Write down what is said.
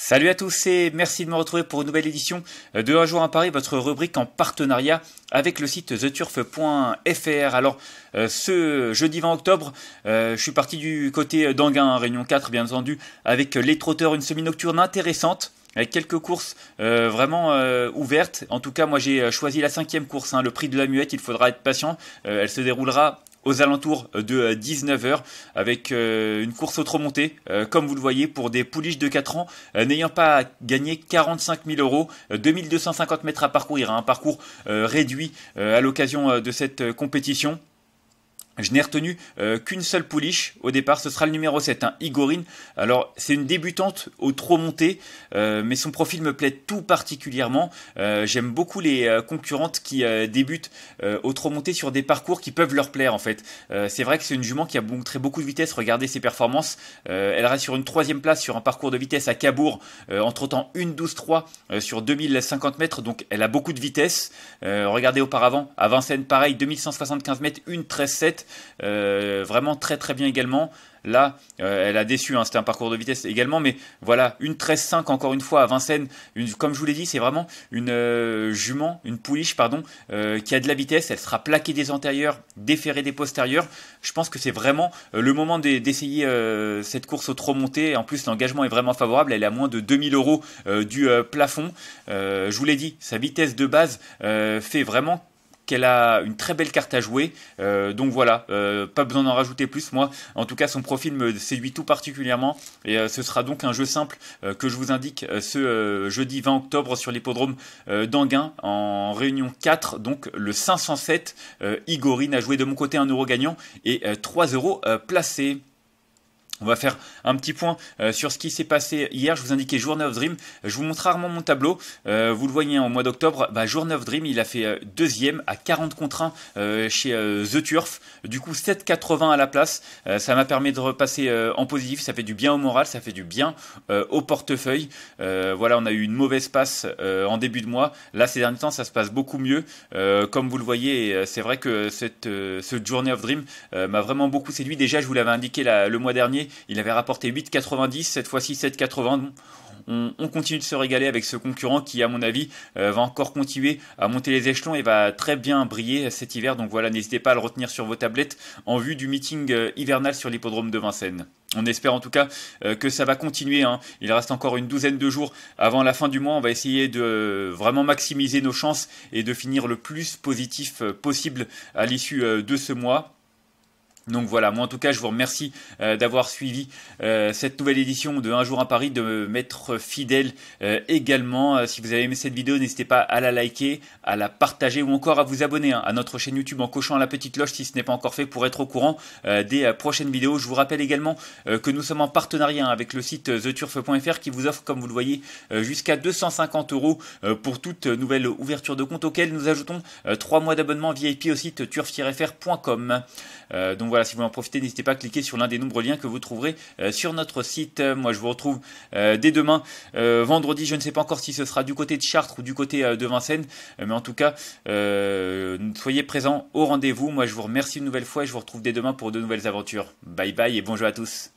Salut à tous et merci de me retrouver pour une nouvelle édition de Un jour à Paris, votre rubrique en partenariat avec le site theturf.fr. Alors euh, ce jeudi 20 octobre, euh, je suis parti du côté d'Anguin, Réunion 4 bien entendu, avec les trotteurs, une semi-nocturne intéressante avec quelques courses euh, vraiment ouvertes. En tout cas, moi j'ai choisi la cinquième course, hein. le prix de la muette, il faudra être patient. elle se déroulera aux alentours de 19h euh, avec euh, une course au montée, euh, comme vous le voyez, pour des pouliches de 4 ans n'ayant pas gagné 45 000 euros, 2250 mètres à parcourir, hein, un parcours réduit à l'occasion de cette compétition. Je n'ai retenu euh, qu'une seule pouliche au départ, ce sera le numéro 7, hein, Igorine. Alors c'est une débutante au trop monté, euh, mais son profil me plaît tout particulièrement. Euh, j'aime beaucoup les concurrentes qui débutent au trop monté sur des parcours qui peuvent leur plaire en fait. c'est vrai que c'est une jument qui a montré beaucoup de vitesse, regardez ses performances. elle reste sur une troisième place sur un parcours de vitesse à Cabourg, entre temps une 12-3 sur 2050 mètres, donc elle a beaucoup de vitesse. regardez auparavant, à Vincennes pareil, 2175 mètres, une 13-7. Euh, vraiment très très bien également. Là, euh, elle a déçu, hein, c'était un parcours de vitesse également, mais voilà, une 13.5 encore une fois à Vincennes, comme je vous l'ai dit, c'est vraiment une euh, jument, une pouliche, pardon, qui a de la vitesse, elle sera plaquée des antérieurs, déférée des postérieurs. Je pense que c'est vraiment le moment d'essayer cette course au trop monté. En plus, l'engagement est vraiment favorable, elle est à moins de 2000 euros du plafond. je vous l'ai dit, sa vitesse de base fait vraiment qu'elle a une très belle carte à jouer. Euh, donc voilà, euh, pas besoin d'en rajouter plus moi. En tout cas, son profil me séduit tout particulièrement. Et euh, ce sera donc un jeu simple que je vous indique ce jeudi 20 octobre sur l'hippodrome d'Anguin en réunion 4. Donc le 507, Igorine a joué de mon côté un euro gagnant et 3 euros placés. On va faire un petit point euh, sur ce qui s'est passé hier. Je vous indiquais Journey of Dream. Je vous montre rarement mon tableau. Euh, vous le voyez en hein, mois d'octobre, bah, Journey of Dream, il a fait euh, deuxième à 40 contre 1 chez The Turf. Du coup, 7,80 à la place. ça m'a permis de repasser en positif. Ça fait du bien au moral, ça fait du bien au portefeuille. voilà, on a eu une mauvaise passe en début de mois. Là, ces derniers temps, ça se passe beaucoup mieux. comme vous le voyez, c'est vrai que cette, ce Journey of Dream m'a vraiment beaucoup séduit. Déjà, je vous l'avais indiqué le mois dernier il avait rapporté 8,90, cette fois-ci 7,80. On, on, continue de se régaler avec ce concurrent qui, à mon avis, euh, va encore continuer à monter les échelons et va très bien briller cet hiver. Donc voilà, n'hésitez pas à le retenir sur vos tablettes en vue du meeting euh, hivernal sur l'hippodrome de Vincennes. On espère en tout cas euh, que ça va continuer. Hein. Il reste encore une douzaine de jours avant la fin du mois. On va essayer de vraiment maximiser nos chances et de finir le plus positif possible à l'issue de ce mois. Donc voilà, moi en tout cas je vous remercie euh, d'avoir suivi euh, cette nouvelle édition de Un jour à Paris, de m'être fidèle euh, également. si vous avez aimé cette vidéo, n'hésitez pas à la liker, à la partager ou encore à vous abonner hein, à notre chaîne YouTube en cochant la petite cloche si ce n'est pas encore fait pour être au courant des prochaines vidéos. Je vous rappelle également que nous sommes en partenariat hein, avec le site theturf.fr qui vous offre, comme vous le voyez, jusqu'à 250 euros pour toute nouvelle ouverture de compte auquel nous ajoutons 3 mois d'abonnement VIP au site turf-fr.com. donc voilà voilà, si vous en profitez, n'hésitez pas à cliquer sur l'un des nombreux liens que vous trouverez euh, sur notre site. Euh, moi, je vous retrouve euh, dès demain, vendredi. Je ne sais pas encore si ce sera du côté de Chartres ou du côté de Vincennes, mais en tout cas, soyez présents au rendez-vous. Moi, je vous remercie une nouvelle fois et je vous retrouve dès demain pour de nouvelles aventures. Bye bye et bonjour à tous.